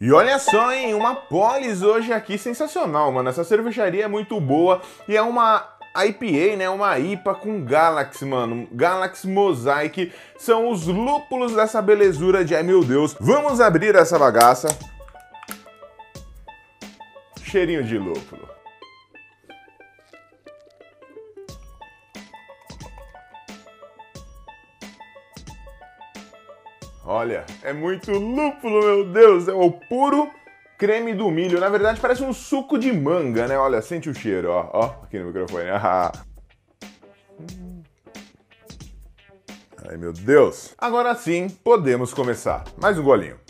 E olha só, hein, uma polis hoje aqui sensacional, mano. Essa cervejaria é muito boa e é uma IPA, né? Uma IPA com Galaxy, mano. Galaxy Mosaic são os lúpulos dessa belezura de ai meu Deus. Vamos abrir essa bagaça. Cheirinho de lúpulo. Olha, é muito lúpulo, meu Deus, é o puro creme do milho. Na verdade, parece um suco de manga, né? Olha, sente o cheiro, ó, ó, aqui no microfone. Ah. Ai, meu Deus. Agora sim, podemos começar. Mais um golinho.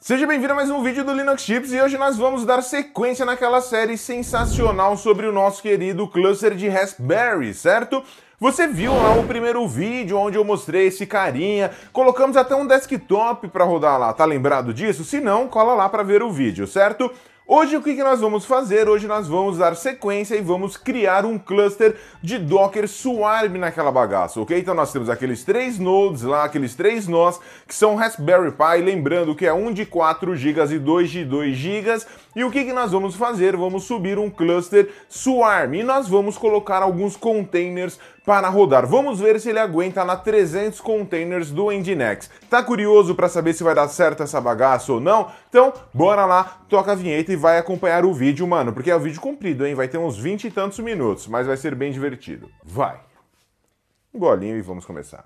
Seja bem-vindo a mais um vídeo do Linux Chips e hoje nós vamos dar sequência naquela série sensacional sobre o nosso querido cluster de Raspberry, certo? Você viu lá o primeiro vídeo onde eu mostrei esse carinha, colocamos até um desktop para rodar lá, tá lembrado disso? Se não, cola lá para ver o vídeo, certo? Hoje o que nós vamos fazer? Hoje nós vamos dar sequência e vamos criar um cluster de Docker Swarm naquela bagaça, ok? Então nós temos aqueles três nodes lá, aqueles três nós, que são Raspberry Pi, lembrando que é um de 4 GB e dois de 2 GB, e o que, que nós vamos fazer? Vamos subir um cluster Swarm e nós vamos colocar alguns containers para rodar. Vamos ver se ele aguenta na 300 containers do Nginx. Tá curioso para saber se vai dar certo essa bagaça ou não? Então, bora lá, toca a vinheta e vai acompanhar o vídeo, mano, porque é um vídeo comprido, hein? Vai ter uns 20 e tantos minutos, mas vai ser bem divertido. Vai! Um golinho e vamos começar.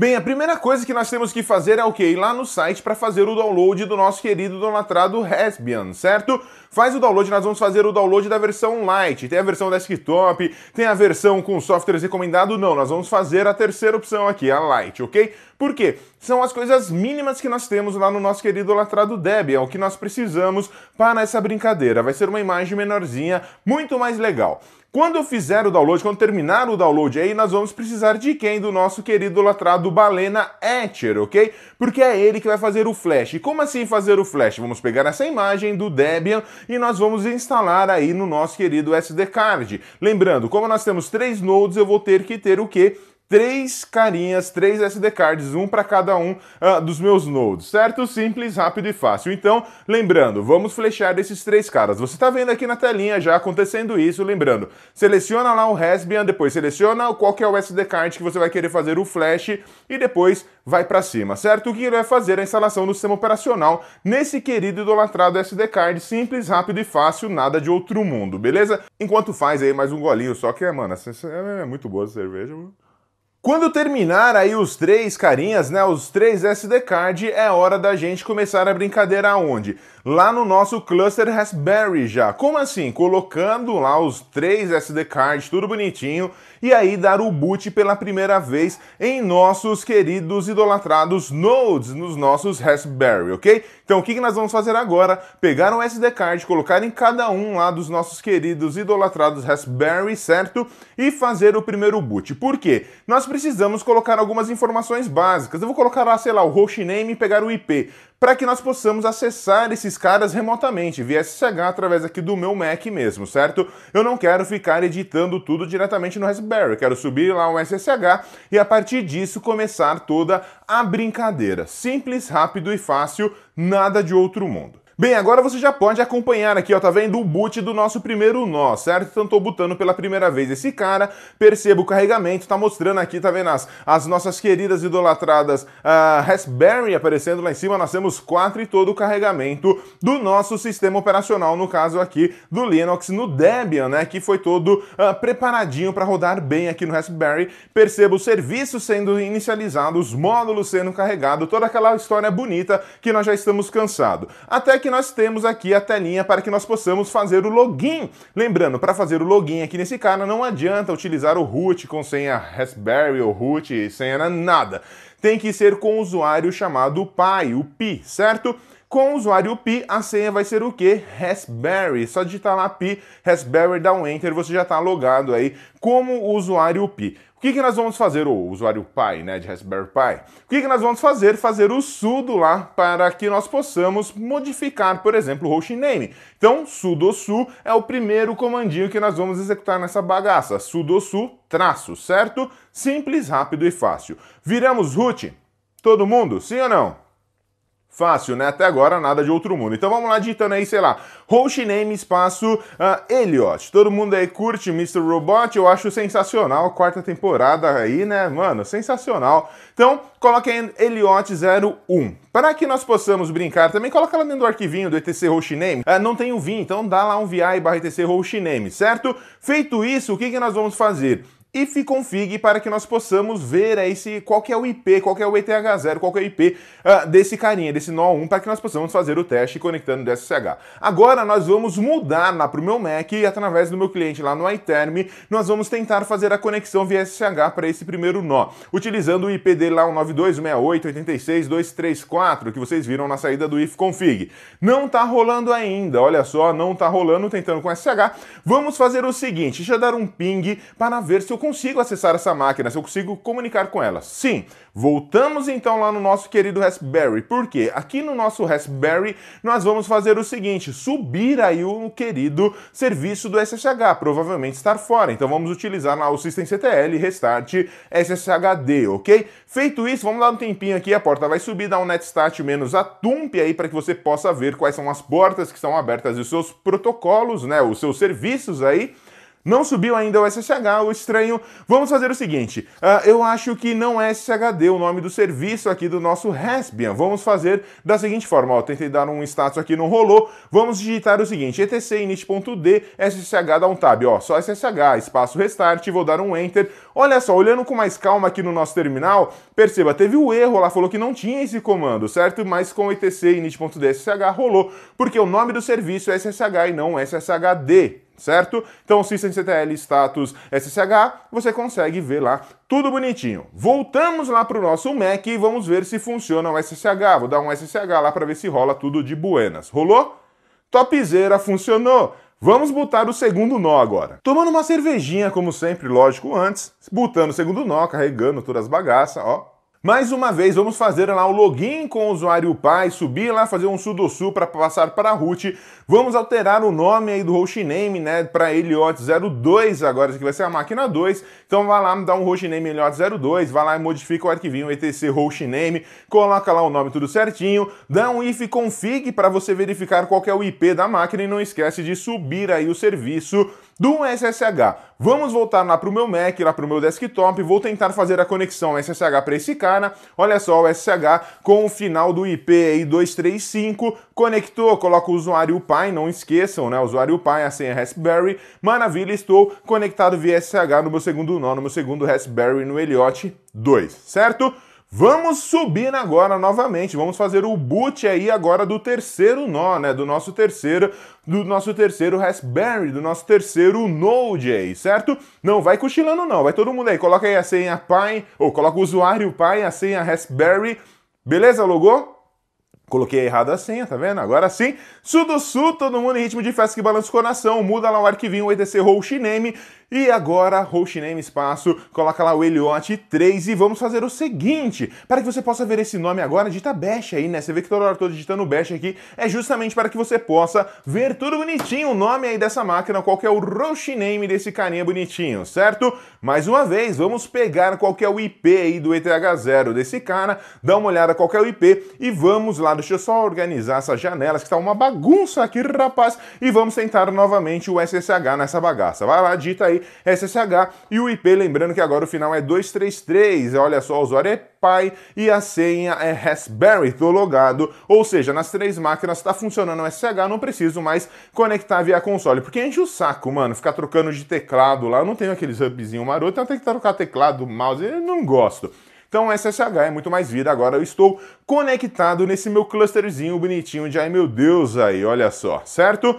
Bem, a primeira coisa que nós temos que fazer é o que? Ir lá no site para fazer o download do nosso querido Donatrado Raspbian, certo? Faz o download, nós vamos fazer o download da versão light. Tem a versão desktop, tem a versão com softwares recomendado, não. Nós vamos fazer a terceira opção aqui, a light, ok? Por quê? São as coisas mínimas que nós temos lá no nosso querido latrado Debian, é o que nós precisamos para essa brincadeira. Vai ser uma imagem menorzinha, muito mais legal. Quando eu fizer o download, quando terminar o download aí, nós vamos precisar de quem? Do nosso querido latrado Balena Etcher, ok? Porque é ele que vai fazer o flash. E como assim fazer o flash? Vamos pegar essa imagem do Debian e nós vamos instalar aí no nosso querido SD card. Lembrando, como nós temos três nodes, eu vou ter que ter o quê? três carinhas, três SD cards, um para cada um uh, dos meus nodes, certo? Simples, rápido e fácil. Então, lembrando, vamos flechar esses três caras. Você está vendo aqui na telinha já acontecendo isso, lembrando. Seleciona lá o Raspbian, depois seleciona qual que é o SD card que você vai querer fazer o flash e depois vai para cima, certo? O que ele vai fazer é a instalação do sistema operacional nesse querido idolatrado SD card, simples, rápido e fácil, nada de outro mundo, beleza? Enquanto faz aí mais um golinho, só que, mano, é muito boa a cerveja, mano. Quando terminar aí os três carinhas, né, os três SD card, é hora da gente começar a brincadeira aonde. Lá no nosso cluster Raspberry já. Como assim? Colocando lá os três SD card, tudo bonitinho, e aí dar o boot pela primeira vez em nossos queridos idolatrados nodes, nos nossos Raspberry, ok? Então o que, que nós vamos fazer agora? Pegar um SD card, colocar em cada um lá dos nossos queridos idolatrados Raspberry, certo? E fazer o primeiro boot. Por quê? Nós precisamos colocar algumas informações básicas. Eu vou colocar lá, sei lá, o hostname e pegar o IP para que nós possamos acessar esses caras remotamente, via SSH através aqui do meu Mac mesmo, certo? Eu não quero ficar editando tudo diretamente no Raspberry Raspberry, quero subir lá um SSH e a partir disso começar toda a brincadeira. Simples, rápido e fácil, nada de outro mundo. Bem, agora você já pode acompanhar aqui, ó, tá vendo o boot do nosso primeiro nó, certo? Então tô botando pela primeira vez esse cara, perceba o carregamento, tá mostrando aqui, tá vendo as, as nossas queridas idolatradas uh, Raspberry aparecendo lá em cima, nós temos quatro e todo o carregamento do nosso sistema operacional, no caso aqui do Linux no Debian, né, que foi todo uh, preparadinho para rodar bem aqui no Raspberry. Perceba o serviços sendo inicializados, os módulos sendo carregados, toda aquela história bonita que nós já estamos cansados. Até que que nós temos aqui a telinha para que nós possamos fazer o login. Lembrando, para fazer o login aqui nesse cara, não adianta utilizar o root com senha Raspberry ou root, senha nada. Tem que ser com o usuário chamado PAI, o PI, certo? Com o usuário Pi, a senha vai ser o quê? Raspberry. Só digitar lá Pi, Raspberry, dá um Enter, você já está logado aí como usuário Pi. O que, que nós vamos fazer, o usuário Pi, né, de Raspberry Pi? O que, que nós vamos fazer? Fazer o sudo lá para que nós possamos modificar, por exemplo, o hostname. Então, sudo su é o primeiro comandinho que nós vamos executar nessa bagaça. sudo su traço, certo? Simples, rápido e fácil. Viramos root? Todo mundo? Sim ou não? Fácil, né? Até agora nada de outro mundo. Então vamos lá digitando aí, sei lá, host name espaço uh, Elliot. Todo mundo aí curte Mr. Robot, eu acho sensacional. Quarta temporada aí, né, mano? Sensacional. Então coloque aí Elliot 01. Para que nós possamos brincar também, coloca lá dentro do arquivinho do etc hostname. Uh, ah, não tem o um então dá lá um vi barra etc hostname, certo? Feito isso, o que, que nós vamos fazer? ifconfig para que nós possamos ver aí se, qual que é o IP, qual que é o ETH0, qual que é o IP uh, ah, desse carinha, desse nó 1, para que nós possamos fazer o teste conectando do SSH. Agora nós vamos mudar lá para o meu Mac e através do meu cliente lá no iTerm, nós vamos tentar fazer a conexão via SSH para esse primeiro nó, utilizando o IP dele lá, o 9268866234, que vocês viram na saída do ifconfig. Não tá rolando ainda, olha só, não tá rolando, tentando com SSH. Vamos fazer o seguinte, deixa eu dar um ping para ver se o consigo acessar essa máquina, se eu consigo comunicar com ela. Sim, voltamos então lá no nosso querido Raspberry, porque aqui no nosso Raspberry nós vamos fazer o seguinte, subir aí o querido serviço do SSH, provavelmente estar fora. Então vamos utilizar lá o systemctl restart SSHD, ok? Feito isso, vamos dar um tempinho aqui, a porta vai subir, dar um netstat menos tump aí para que você possa ver quais são as portas que estão abertas e os seus protocolos, né, os seus serviços aí. Não subiu ainda o SSH, o estranho. Vamos fazer o seguinte: uh, eu acho que não é SSHD o nome do serviço aqui do nosso Raspbian. Vamos fazer da seguinte forma: ó, tentei dar um status aqui, não rolou. Vamos digitar o seguinte: etc init.d SSH dá um tab, ó, só SSH, espaço restart, vou dar um enter. Olha só, olhando com mais calma aqui no nosso terminal, perceba, teve o um erro lá, falou que não tinha esse comando, certo? Mas com etc init.d SSH rolou, porque o nome do serviço é SSH e não SSHD certo? Então, SystemCTL status SSH, você consegue ver lá tudo bonitinho. Voltamos lá para o nosso Mac e vamos ver se funciona o SSH. Vou dar um SSH lá para ver se rola tudo de buenas. Rolou? Topzera funcionou. Vamos botar o segundo nó agora. Tomando uma cervejinha, como sempre, lógico, antes, botando o segundo nó, carregando todas as bagaças, ó, mais uma vez, vamos fazer lá o login com o usuário pai, subir lá, fazer um sudo su para passar para a root. Vamos alterar o nome aí do hostname, né, para Eliot02 agora, que vai ser a máquina 2. Então vai lá, me dá um hostname Eliot02, vai lá e modifica o arquivinho etc hostname, coloca lá o nome tudo certinho, dá um if config para você verificar qual é o IP da máquina e não esquece de subir aí o serviço do SSH. Vamos voltar lá para o meu Mac, lá para o meu desktop, vou tentar fazer a conexão SSH para esse cara. Olha só, o SSH com o final do IP aí 235, conectou, coloca o usuário PAI, não esqueçam, né? O usuário PAI, a senha Raspberry. Maravilha, estou conectado via SSH no meu segundo nó, no meu segundo Raspberry no Elliot 2, certo? Vamos subir agora novamente, vamos fazer o boot aí agora do terceiro nó, né, do nosso terceiro, do nosso terceiro Raspberry, do nosso terceiro Node aí, certo? Não vai cochilando não, vai todo mundo aí, coloca aí a senha Pai, ou coloca o usuário Pai, a senha Raspberry, beleza, logou? Coloquei errado a senha, tá vendo? Agora sim. Sul do Sul, todo mundo em ritmo de festa que balança o coração. Muda lá o arquivinho, o etc, host name e agora, Hostname Espaço, coloca lá o Eliot 3 e vamos fazer o seguinte, para que você possa ver esse nome agora, digita Bash aí, né? Você vê que toda hora eu tô digitando Bash aqui, é justamente para que você possa ver tudo bonitinho, o nome aí dessa máquina, qual que é o Hostname desse carinha bonitinho, certo? Mais uma vez, vamos pegar qual que é o IP aí do ETH0 desse cara, dá uma olhada qual que é o IP e vamos lá, deixa eu só organizar essas janelas que está uma bagunça aqui, rapaz, e vamos tentar novamente o SSH nessa bagaça. Vai lá, digita aí SSH e o IP, lembrando que agora o final é 233. Olha só, o usuário é Pai e a senha é Raspberry, tô logado. Ou seja, nas três máquinas está funcionando o SSH, não preciso mais conectar via console, porque enche o saco, mano, ficar trocando de teclado lá. Eu não tenho aqueles hubzinho maroto, então tem que trocar teclado, mouse, eu não gosto. Então SSH é muito mais vida. Agora eu estou conectado nesse meu clusterzinho bonitinho de ai meu Deus aí, olha só, certo?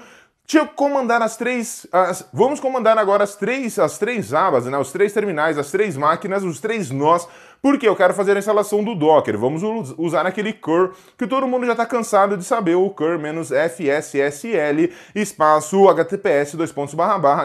Tinha que comandar as três. As, vamos comandar agora as três, as três abas, né? os três terminais, as três máquinas, os três nós porque eu quero fazer a instalação do Docker. Vamos usar aquele cur que todo mundo já está cansado de saber, o cur-fssl espaço https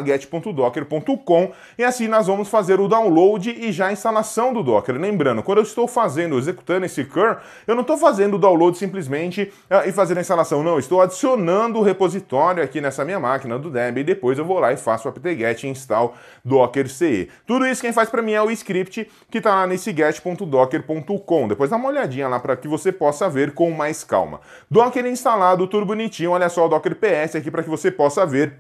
get.docker.com e assim nós vamos fazer o download e já a instalação do Docker. Lembrando, quando eu estou fazendo, executando esse cur, eu não estou fazendo o download simplesmente ah, e fazendo a instalação, não. Estou adicionando o repositório aqui nessa minha máquina do Debian e depois eu vou lá e faço o apt-get install docker ce. Tudo isso quem faz para mim é o script que está lá nesse get podcast.docker.com. Depois dá uma olhadinha lá para que você possa ver com mais calma. Docker instalado, tudo bonitinho. Olha só o Docker PS aqui para que você possa ver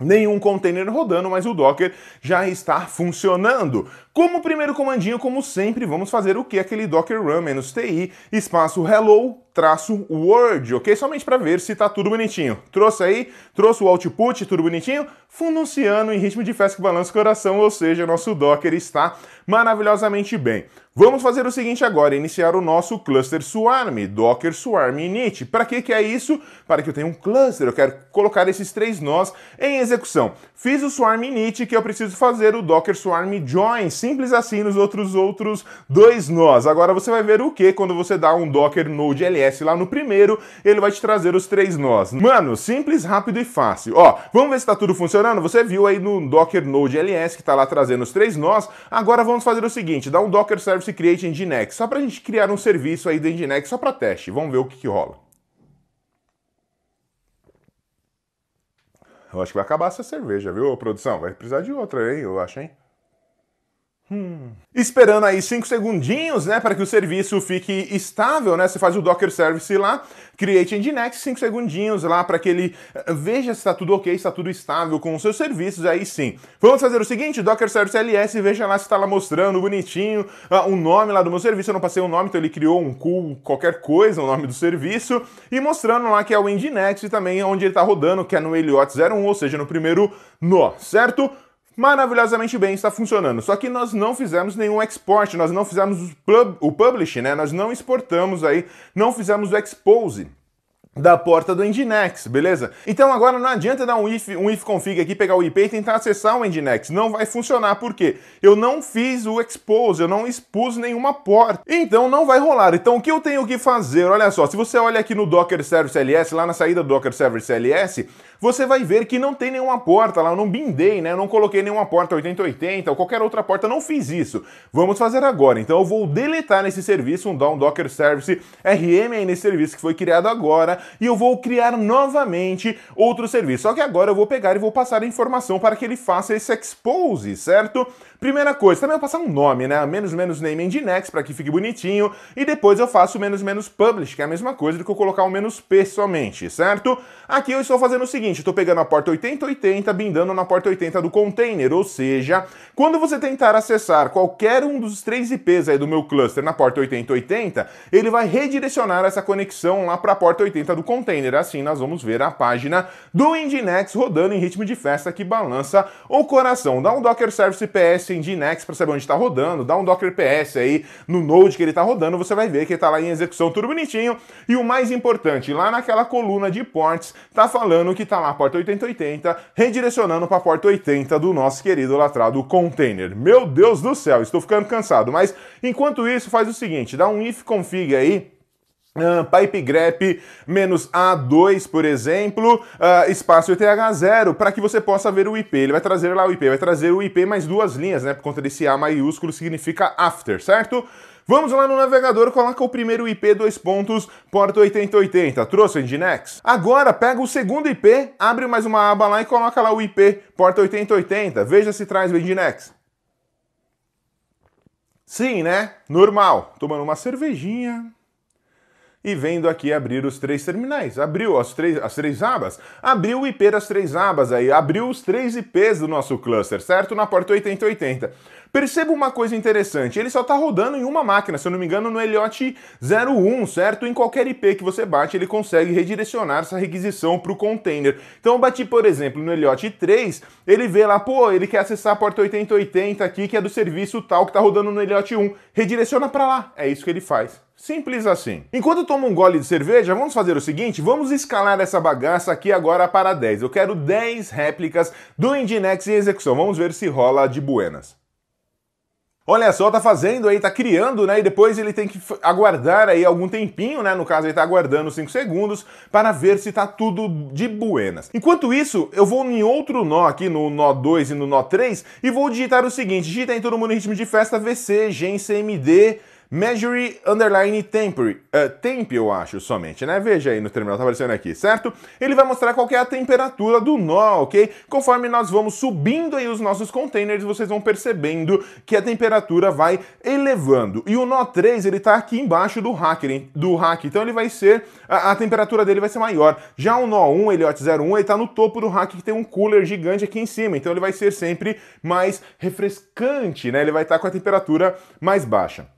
nenhum container rodando, mas o Docker já está funcionando. Como primeiro comandinho, como sempre, vamos fazer o que? Aquele docker run-ti espaço hello traço Word, ok? Somente para ver se tá tudo bonitinho. Trouxe aí, trouxe o output, tudo bonitinho, funcionando em ritmo de festa que balança o coração, ou seja, nosso Docker está maravilhosamente bem. Vamos fazer o seguinte agora, iniciar o nosso cluster swarm, docker swarm init. Para que que é isso? Para que eu tenha um cluster, eu quero colocar esses três nós em execução. Fiz o swarm init que eu preciso fazer o docker swarm join, simples assim nos outros outros dois nós. Agora você vai ver o que quando você dá um Docker Node LS lá no primeiro, ele vai te trazer os três nós. Mano, simples, rápido e fácil. Ó, vamos ver se tá tudo funcionando? Você viu aí no Docker Node LS que tá lá trazendo os três nós. Agora vamos fazer o seguinte, dá um Docker Service Create Nginx, só pra gente criar um serviço aí do Nginx só pra teste. Vamos ver o que, que rola. Eu acho que vai acabar essa cerveja, viu, produção? Vai precisar de outra, hein? Eu acho, hein? Hum. Esperando aí 5 segundinhos, né, para que o serviço fique estável, né? Você faz o Docker Service lá, Create Nginx, 5 segundinhos lá para que ele eh, veja se está tudo ok, se está tudo estável com os seus serviços, aí sim. Vamos fazer o seguinte, Docker Service LS, veja lá se está lá mostrando bonitinho uh, o nome lá do meu serviço, eu não passei o nome, então ele criou um cool qualquer coisa, o nome do serviço, e mostrando lá que é o Nginx e também onde ele está rodando, que é no Eliot 01, ou seja, no primeiro nó, certo? maravilhosamente bem, está funcionando. Só que nós não fizemos nenhum export, nós não fizemos o, pub, o publish, né? Nós não exportamos aí, não fizemos o expose da porta do Nginx, beleza? Então agora não adianta dar um if, um if config aqui, pegar o IP e tentar acessar o Nginx. Não vai funcionar, porque Eu não fiz o expose, eu não expus nenhuma porta. Então não vai rolar. Então o que eu tenho que fazer? Olha só, se você olha aqui no Docker Service LS, lá na saída do Docker Service LS, você vai ver que não tem nenhuma porta lá, eu não bindei, né? Eu não coloquei nenhuma porta 8080 ou qualquer outra porta, não fiz isso. Vamos fazer agora. Então eu vou deletar nesse serviço, um, um Docker Service RM aí nesse serviço que foi criado agora, e eu vou criar novamente outro serviço. Só que agora eu vou pegar e vou passar a informação para que ele faça esse expose, certo? Primeira coisa, também vou passar um nome, né? Menos menos name and next para que fique bonitinho e depois eu faço menos menos publish, que é a mesma coisa do que eu colocar o menos p somente, certo? Aqui eu estou fazendo o seguinte, estou pegando a porta 8080, bindando na porta 80 do container, ou seja, quando você tentar acessar qualquer um dos três IPs aí do meu cluster na porta 8080, ele vai redirecionar essa conexão lá para a porta 80 do container. Assim, nós vamos ver a página do nginx rodando em ritmo de festa que balança o coração. Dá um Docker Service PS nginx para saber onde está rodando, dá um Docker PS aí no Node que ele está rodando, você vai ver que está lá em execução tudo bonitinho. E o mais importante, lá naquela coluna de ports, está falando que está lá a porta 8080, redirecionando para a porta 80 do nosso querido latrado container. Meu Deus do céu, estou ficando cansado, mas enquanto isso, faz o seguinte, dá um if config aí Uh, pipe grep menos A2, por exemplo, uh, espaço ETH0, para que você possa ver o IP. Ele vai trazer lá o IP, vai trazer o IP mais duas linhas, né? Por conta desse A maiúsculo significa after, certo? Vamos lá no navegador, coloca o primeiro IP, dois pontos, porta 8080. Trouxe, o nginx Agora, pega o segundo IP, abre mais uma aba lá e coloca lá o IP, porta 8080. Veja se traz o nginx Sim, né? Normal. Tomando uma cervejinha e vendo aqui abrir os três terminais. Abriu as três, as três abas? Abriu o IP das três abas aí, abriu os três IPs do nosso cluster, certo? Na porta 8080. Perceba uma coisa interessante, ele só está rodando em uma máquina, se eu não me engano no Eliot 01, certo? Em qualquer IP que você bate, ele consegue redirecionar essa requisição para o container. Então eu bati, por exemplo, no Eliot 3, ele vê lá, pô, ele quer acessar a porta 8080 aqui, que é do serviço tal que está rodando no Eliot 1, redireciona para lá. É isso que ele faz. Simples assim. Enquanto tomo um gole de cerveja, vamos fazer o seguinte, vamos escalar essa bagaça aqui agora para 10. Eu quero 10 réplicas do Nginx em execução. Vamos ver se rola de buenas. Olha só, tá fazendo aí, tá criando, né? E depois ele tem que aguardar aí algum tempinho, né? No caso, ele tá aguardando 5 segundos para ver se tá tudo de buenas. Enquanto isso, eu vou em outro nó aqui, no nó 2 e no nó 3, e vou digitar o seguinte: digita em todo mundo em ritmo de festa, VC, gen, CMD. Measure Underline Temper, uh, Temp, eu acho, somente, né? Veja aí no terminal, tá aparecendo aqui, certo? Ele vai mostrar qual é a temperatura do nó, ok? Conforme nós vamos subindo aí os nossos containers, vocês vão percebendo que a temperatura vai elevando. E o nó 3, ele tá aqui embaixo do hack, do hack, então ele vai ser, a, a, temperatura dele vai ser maior. Já o nó 1, ele 01, ele tá no topo do hack que tem um cooler gigante aqui em cima, então ele vai ser sempre mais refrescante, né? Ele vai estar tá com a temperatura mais baixa.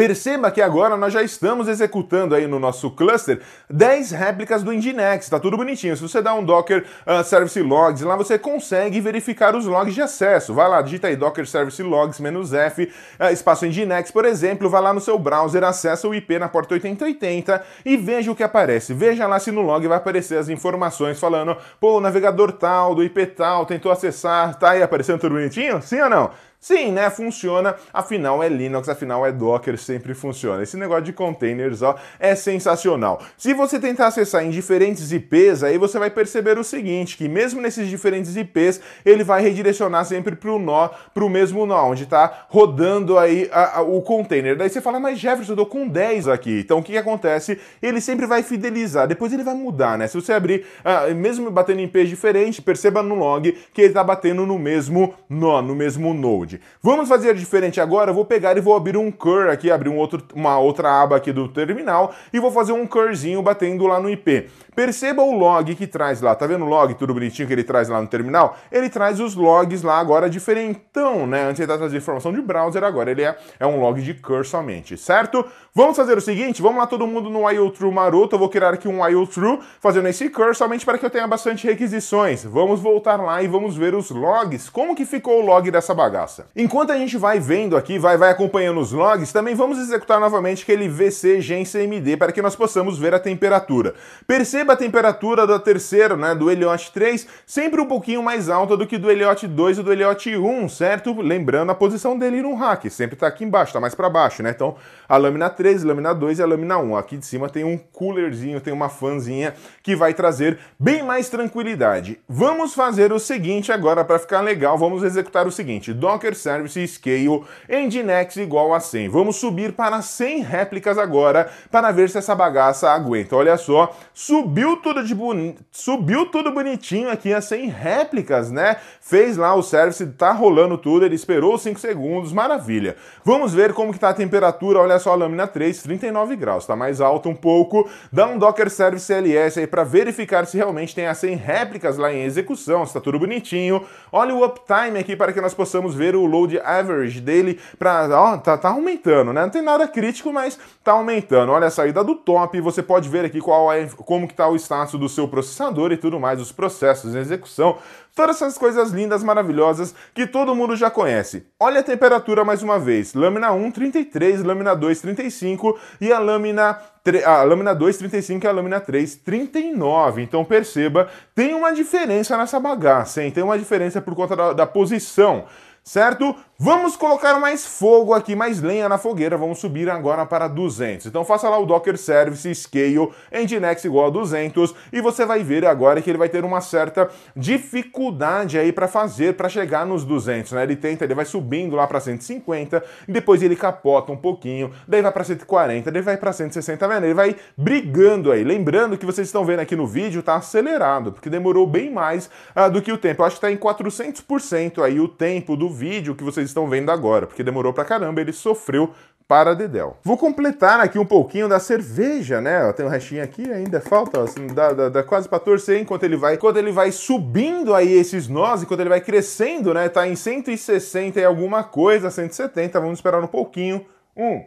Perceba que agora nós já estamos executando aí no nosso cluster 10 réplicas do Nginx, tá tudo bonitinho. Se você dá um docker uh, service logs, lá você consegue verificar os logs de acesso. Vai lá, digita aí docker service logs-f, uh, ah, espaço Nginx, por exemplo, vai lá no seu browser, acessa o IP na porta 8080 e veja o que aparece. Veja lá se no log vai aparecer as informações falando, pô, o navegador tal, do IP tal, tentou acessar, tá aí aparecendo tudo bonitinho? Sim ou não? Sim, né? Funciona, afinal é Linux, afinal é Docker, sempre funciona. Esse negócio de containers, ó, é sensacional. Se você tentar acessar em diferentes IPs, aí você vai perceber o seguinte, que mesmo nesses diferentes IPs, ele vai redirecionar sempre para o nó, para o mesmo nó, onde está rodando aí a, a, o container. Daí você fala, mas Jefferson, eu tô com 10 aqui. Então o que, que acontece? Ele sempre vai fidelizar, depois ele vai mudar, né? Se você abrir, ah, mesmo batendo em IPs diferentes, perceba no log que ele está batendo no mesmo nó, no mesmo node. Vamos fazer diferente agora, eu vou pegar e vou abrir um cur aqui, abrir um outro, uma outra aba aqui do terminal e vou fazer um curzinho batendo lá no IP. Perceba o log que traz lá, tá vendo o log tudo bonitinho que ele traz lá no terminal? Ele traz os logs lá agora diferentão, né? Antes ele tá trazendo informação de browser, agora ele é, é um log de cur somente, certo? Vamos fazer o seguinte, vamos lá todo mundo no IOTrue maroto, eu vou criar aqui um IOTrue fazendo esse cur somente para que eu tenha bastante requisições. Vamos voltar lá e vamos ver os logs, como que ficou o log dessa bagaça. Enquanto a gente vai vendo aqui, vai, vai acompanhando os logs, também vamos executar novamente aquele VC GenCMD para que nós possamos ver a temperatura. Perceba Perceba a temperatura do terceiro, né, do Eliot 3, sempre um pouquinho mais alta do que do Eliot 2 e do Eliot 1, certo? Lembrando a posição dele no rack, sempre está aqui embaixo, está mais para baixo, né? Então, a lâmina 3, lâmina 2 e a lâmina 1. Aqui de cima tem um coolerzinho, tem uma fanzinha que vai trazer bem mais tranquilidade. Vamos fazer o seguinte agora para ficar legal, vamos executar o seguinte: Docker Service Scale Nginx igual a 100. Vamos subir para 100 réplicas agora para ver se essa bagaça aguenta. Olha só, subir subiu tudo de boni... subiu tudo bonitinho aqui, é sem réplicas, né? Fez lá o service, tá rolando tudo, ele esperou 5 segundos, maravilha. Vamos ver como que tá a temperatura, olha só a lâmina 3, 39 graus, tá mais alta um pouco. Dá um Docker Service LS aí para verificar se realmente tem as 100 réplicas lá em execução, se tá tudo bonitinho. Olha o uptime aqui para que nós possamos ver o load average dele para, ó, tá, tá aumentando, né? Não tem nada crítico, mas tá aumentando. Olha a saída do top, você pode ver aqui qual é como que tá está o status do seu processador e tudo mais, os processos em execução, todas essas coisas lindas, maravilhosas que todo mundo já conhece. Olha a temperatura mais uma vez: lâmina 1, 33, lâmina 2, 35 e a lâmina a lâmina 2, 35 e a lâmina 3, 39. Então perceba, tem uma diferença nessa bagaça, hein? Tem uma diferença por conta da, da posição certo? Vamos colocar mais fogo aqui, mais lenha na fogueira, vamos subir agora para 200. Então faça lá o Docker Service Scale Nginx igual a 200 e você vai ver agora que ele vai ter uma certa dificuldade aí para fazer, para chegar nos 200, né? Ele tenta, ele vai subindo lá para 150, depois ele capota um pouquinho, daí vai para 140, daí vai para 160, vendo? Ele vai brigando aí. Lembrando que vocês estão vendo aqui no vídeo, tá acelerado, porque demorou bem mais uh, do que o tempo. Eu acho que tá em 400% aí o tempo do vídeo que vocês vocês estão vendo agora, porque demorou pra caramba, ele sofreu para dedéu. Vou completar aqui um pouquinho da cerveja, né? Ó, tem um restinho aqui, ainda falta, ó, assim, dá, dá, dá, quase para torcer enquanto ele vai, enquanto ele vai subindo aí esses nós, enquanto ele vai crescendo, né? Tá em 160 e alguma coisa, 170, vamos esperar um pouquinho. Um.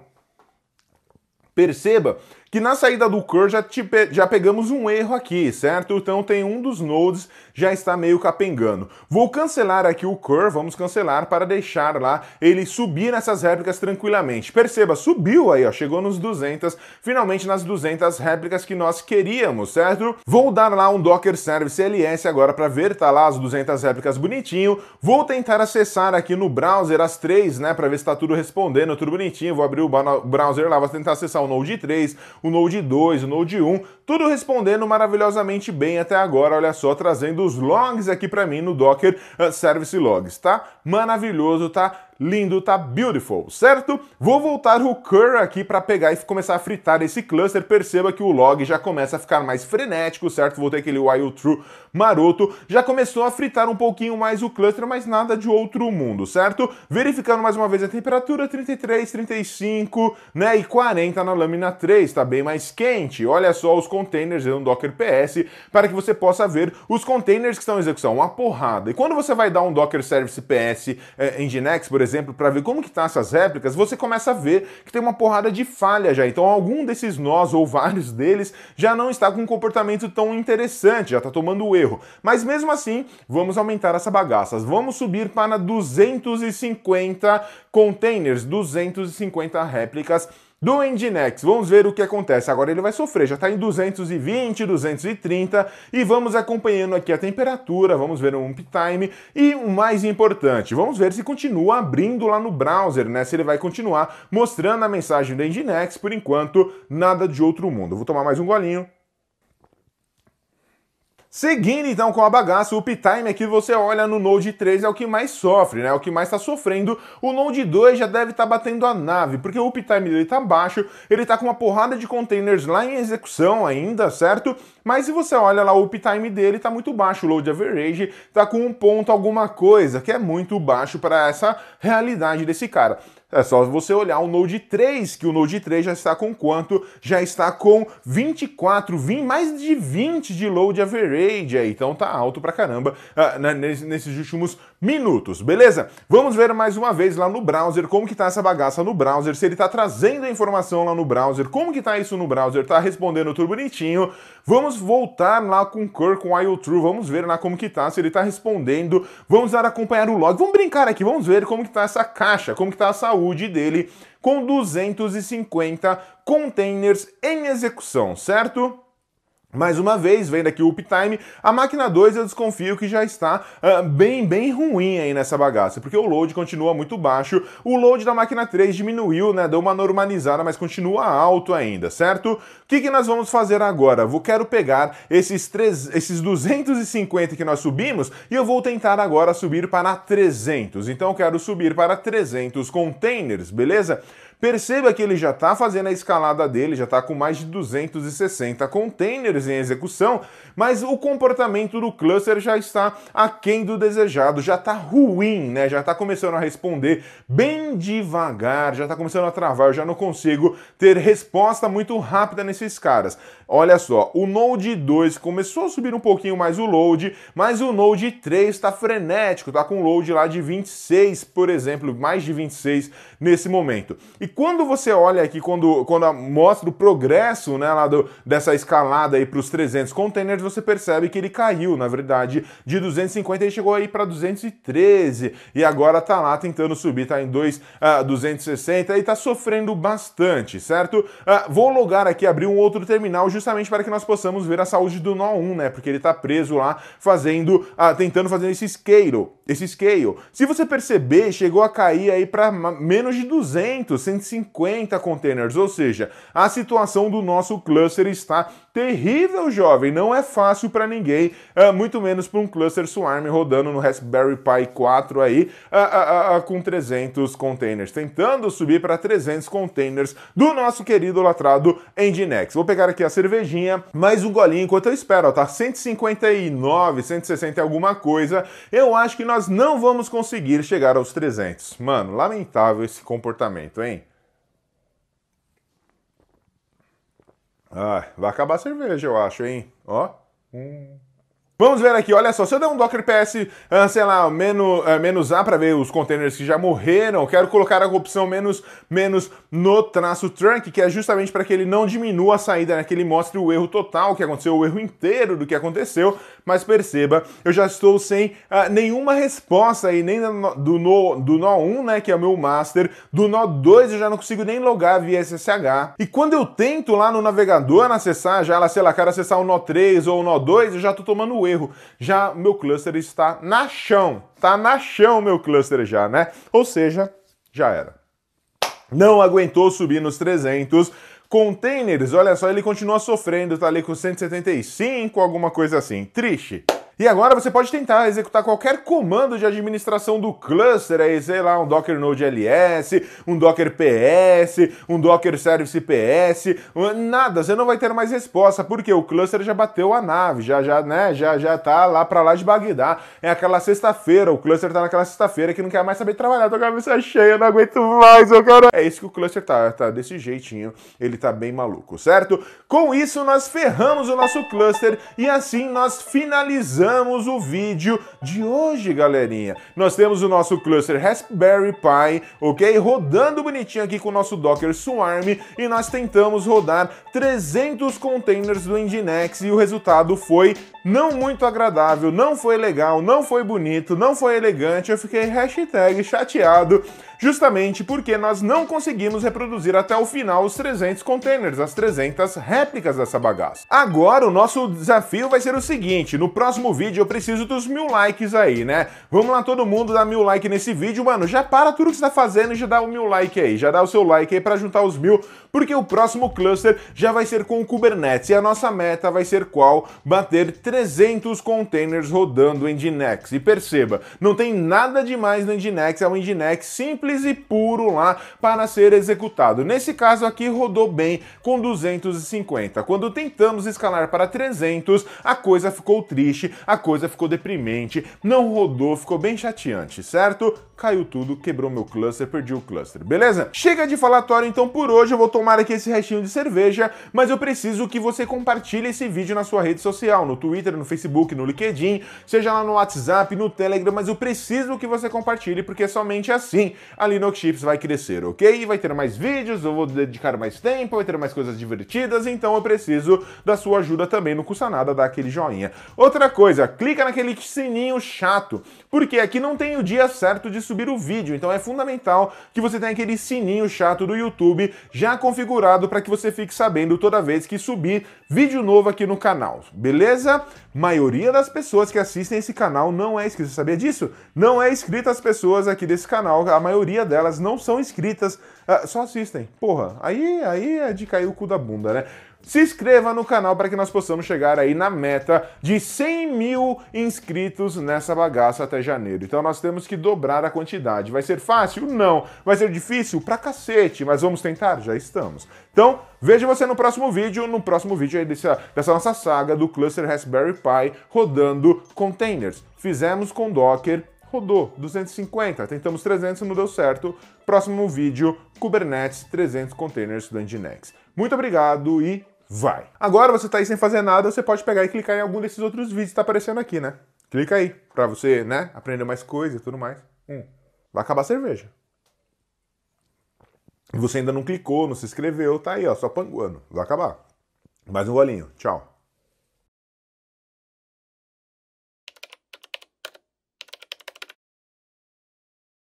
Perceba que na saída do cur já, te, já pegamos um erro aqui, certo? Então tem um dos nodes já está meio capengando. Vou cancelar aqui o cur, vamos cancelar para deixar lá ele subir nessas réplicas tranquilamente. Perceba, subiu aí, ó, chegou nos 200, finalmente nas 200 réplicas que nós queríamos, certo? Vou dar lá um Docker Service LS agora para ver, tá lá as 200 réplicas bonitinho. Vou tentar acessar aqui no browser as três, né, para ver se está tudo respondendo, tudo bonitinho. Vou abrir o browser lá, vou tentar acessar o Node 3, o Node 2, o Node 1, tudo respondendo maravilhosamente bem até agora, olha só, trazendo os logs aqui para mim no Docker eh, Service Logs, tá? Maravilhoso, tá? Lindo tá beautiful, certo? Vou voltar o cur aqui para pegar e começar a fritar esse cluster. Perceba que o log já começa a ficar mais frenético, certo? Voltei aquele while true maroto. Já começou a fritar um pouquinho mais o cluster, mas nada de outro mundo, certo? Verificando mais uma vez a temperatura, 33, 35, né? E 40 na lâmina 3, tá bem mais quente. Olha só os containers no é Docker PS para que você possa ver os containers que estão em execução, uma porrada. E quando você vai dar um Docker Service PS eh, Nginx, por exemplo, exemplo, para ver como que tá essas réplicas, você começa a ver que tem uma porrada de falha já. Então algum desses nós ou vários deles já não está com um comportamento tão interessante, já está tomando erro. Mas mesmo assim, vamos aumentar essa bagaça. Vamos subir para 250 containers, 250 réplicas do Nginx. vamos ver o que acontece. Agora ele vai sofrer, já está em 220, 230 e vamos acompanhando aqui a temperatura, vamos ver o uptime e o mais importante, vamos ver se continua abrindo lá no browser, né? Se ele vai continuar mostrando a mensagem do Nginx. por enquanto nada de outro mundo. Vou tomar mais um golinho. Seguindo então com a bagaça, o uptime aqui é você olha no Node 3 é o que mais sofre, né? É o que mais está sofrendo. O Node 2 já deve estar tá batendo a nave, porque o uptime dele tá baixo, ele está com uma porrada de containers lá em execução ainda, certo? Mas se você olha lá, o uptime dele tá muito baixo, o load average tá com um ponto alguma coisa, que é muito baixo para essa realidade desse cara. É só você olhar o Node 3, que o Node 3 já está com quanto? Já está com 24, 20, mais de 20 de load average. Então tá alto pra caramba uh, nesses últimos minutos, beleza? Vamos ver mais uma vez lá no browser como que tá essa bagaça no browser, se ele tá trazendo a informação lá no browser, como que tá isso no browser, tá respondendo tudo bonitinho. Vamos voltar lá com o Cur, com o True, vamos ver lá como que tá, se ele tá respondendo. Vamos lá acompanhar o log, vamos brincar aqui, vamos ver como que tá essa caixa, como que tá a saúde dele com 250 containers em execução, certo? Mais uma vez, vendo aqui o uptime, a máquina 2 eu desconfio que já está uh, bem, bem ruim aí nessa bagaça, porque o load continua muito baixo, o load da máquina 3 diminuiu, né, deu uma normalizada, mas continua alto ainda, certo? O que, que nós vamos fazer agora? Vou quero pegar esses, esses 250 que nós subimos e eu vou tentar agora subir para 300, então eu quero subir para 300 containers, beleza? Perceba que ele já está fazendo a escalada dele, já está com mais de 260 containers em execução, mas o comportamento do cluster já está aquém do desejado, já está ruim, né? já está começando a responder bem devagar, já está começando a travar, eu já não consigo ter resposta muito rápida nesses caras. Olha só, o Node 2 começou a subir um pouquinho mais o load, mas o Node 3 está frenético, tá com load lá de 26, por exemplo, mais de 26 nesse momento. E quando você olha aqui, quando, quando mostra o progresso né, lá do, dessa escalada aí para os 300 containers, você percebe que ele caiu, na verdade, de 250 ele chegou aí para 213 e agora tá lá tentando subir, tá em 2, uh, 260 e tá sofrendo bastante, certo? Uh, vou logar aqui, abrir um outro terminal justamente justamente para que nós possamos ver a saúde do nó 1, né? Porque ele está preso lá fazendo, ah, tentando fazer esse isqueiro, esse scale. Se você perceber, chegou a cair aí para menos de 200, 150 containers, ou seja, a situação do nosso cluster está terrível, jovem. Não é fácil para ninguém, ah, muito menos para um cluster Swarm rodando no Raspberry Pi 4 aí uh, com 300 containers, tentando subir para 300 containers do nosso querido latrado Nginx. Vou pegar aqui a cervejinha, mais um golinho enquanto eu espero, ó, tá 159, 160 alguma coisa. Eu acho que nós não vamos conseguir chegar aos 300. Mano, lamentável esse comportamento, hein? Ah, vai acabar a cerveja, eu acho, hein? Ó. Hum. Vamos ver aqui, olha só, se eu der um docker ps, ah, sei lá, menos, ah, menos A para ver os containers que já morreram, quero colocar a opção menos, menos no traço trunk, que é justamente para que ele não diminua a saída, né? que ele mostre o erro total, que aconteceu, o erro inteiro do que aconteceu, mas perceba, eu já estou sem uh, nenhuma resposta aí, nem do nó, do nó 1, né, que é o meu master, do nó 2 eu já não consigo nem logar via SSH, e quando eu tento lá no navegador acessar, já lá, sei lá, quero acessar o nó 3 ou o nó 2, eu já estou tomando o erro. Já meu cluster está na chão, tá na chão meu cluster já, né? Ou seja, já era. Não aguentou subir nos 300. Containers, olha só, ele continua sofrendo, tá ali com 175, alguma coisa assim. Triste. E agora você pode tentar executar qualquer comando de administração do cluster, aí, sei lá, um Docker Node LS, um Docker PS, um Docker Service PS, nada, você não vai ter mais resposta, porque o cluster já bateu a nave, já já, né, já já tá lá para lá de Bagdá. É aquela sexta-feira, o cluster tá naquela sexta-feira que não quer mais saber trabalhar, tô com a cabeça cheia, não aguento mais, eu quero. É isso que o cluster tá, tá desse jeitinho, ele tá bem maluco, certo? Com isso nós ferramos o nosso cluster e assim nós finalizamos finalizamos o vídeo de hoje, galerinha. Nós temos o nosso cluster Raspberry Pi, ok? Rodando bonitinho aqui com o nosso Docker Swarm e nós tentamos rodar 300 containers do Nginx e o resultado foi não muito agradável, não foi legal, não foi bonito, não foi elegante. Eu fiquei chateado, justamente porque nós não conseguimos reproduzir até o final os 300 containers, as 300 réplicas dessa bagaça. Agora o nosso desafio vai ser o seguinte, no próximo vídeo eu preciso dos mil likes aí, né? Vamos lá todo mundo dar mil like nesse vídeo, mano, já para tudo que você tá fazendo e já dá o mil like aí, já dá o seu like aí para juntar os mil, porque o próximo cluster já vai ser com o Kubernetes e a nossa meta vai ser qual? Bater 300 containers rodando em Nginx. E perceba, não tem nada demais no Nginx, é um Nginx simples e puro lá para ser executado. Nesse caso aqui rodou bem com 250. Quando tentamos escalar para 300, a coisa ficou triste, a coisa ficou deprimente, não rodou, ficou bem chateante, certo? Caiu tudo, quebrou meu cluster, perdi o cluster, beleza? Chega de falatório então por hoje, eu vou tomar aqui esse restinho de cerveja, mas eu preciso que você compartilhe esse vídeo na sua rede social, no Twitter, Twitter, no Facebook, no LinkedIn, seja lá no WhatsApp, no Telegram, mas eu preciso que você compartilhe, porque somente assim a Linux Chips vai crescer, ok? Vai ter mais vídeos, eu vou dedicar mais tempo, vai ter mais coisas divertidas, então eu preciso da sua ajuda também, não custa nada dar aquele joinha. Outra coisa, clica naquele sininho chato, porque aqui não tem o dia certo de subir o vídeo, então é fundamental que você tenha aquele sininho chato do YouTube já configurado para que você fique sabendo toda vez que subir vídeo novo aqui no canal, beleza? maioria das pessoas que assistem esse canal não é inscrita. Você sabia disso? Não é inscrita as pessoas aqui desse canal, a maioria delas não são inscritas, uh, só assistem. Porra, aí, aí é de cair o cu da bunda, né? se inscreva no canal para que nós possamos chegar aí na meta de 100 mil inscritos nessa bagaça até janeiro. Então nós temos que dobrar a quantidade. Vai ser fácil? Não. Vai ser difícil? Pra cacete, mas vamos tentar? Já estamos. Então, vejo você no próximo vídeo, no próximo vídeo aí dessa, dessa nossa saga do Cluster Raspberry Pi rodando containers. Fizemos com Docker, rodou 250, tentamos 300, não deu certo. Próximo vídeo, Kubernetes 300 containers do Nginx. Muito obrigado e Vai. Agora você tá aí sem fazer nada, você pode pegar e clicar em algum desses outros vídeos que tá aparecendo aqui, né? Clica aí, pra você, né, aprender mais coisas e tudo mais. Hum, vai acabar a cerveja. Você ainda não clicou, não se inscreveu, tá aí, ó, só panguando. Vai acabar. Mais um golinho. Tchau.